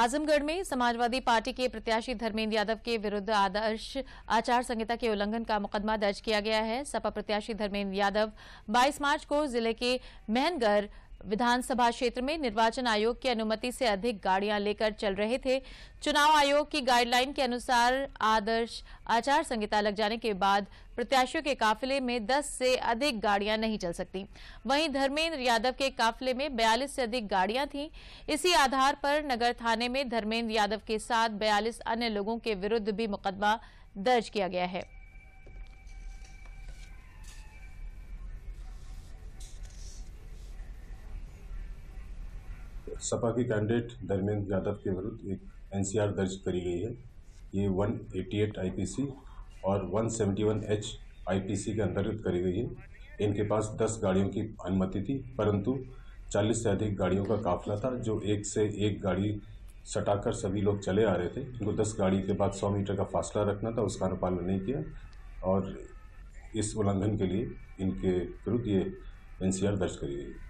आजमगढ़ में समाजवादी पार्टी के प्रत्याशी धर्मेंद्र यादव के विरुद्ध आदर्श आचार संहिता के उल्लंघन का मुकदमा दर्ज किया गया है सपा प्रत्याशी धर्मेंद्र यादव 22 मार्च को जिले के मेहनगढ़ विधानसभा क्षेत्र में निर्वाचन आयोग की अनुमति से अधिक गाड़ियां लेकर चल रहे थे चुनाव आयोग की गाइडलाइन के अनुसार आदर्श आचार संहिता लग जाने के बाद प्रत्याशियों के काफिले में 10 से अधिक गाड़ियां नहीं चल सकती वहीं धर्मेंद्र यादव के काफिले में 42 से अधिक गाड़ियां थीं इसी आधार पर नगर थाने में धर्मेंद्र यादव के साथ बयालीस अन्य लोगों के विरुद्ध भी मुकदमा दर्ज किया गया है सपा के कैंडिडेट धर्मेंद्र यादव के विरुद्ध एक एनसीआर दर्ज करी गई है ये 188 आईपीसी और 171 एच आईपीसी के अंतर्गत करी गई है इनके पास 10 गाड़ियों की अनुमति थी परंतु 40 से अधिक गाड़ियों का काफिला था जो एक से एक गाड़ी सटाकर सभी लोग चले आ रहे थे इनको 10 गाड़ी के बाद 100 मीटर का फासला रखना था उसका अनुपालन नहीं किया और इस उल्लंघन के लिए इनके विरुद्ध ये एनसीआर दर्ज करी गई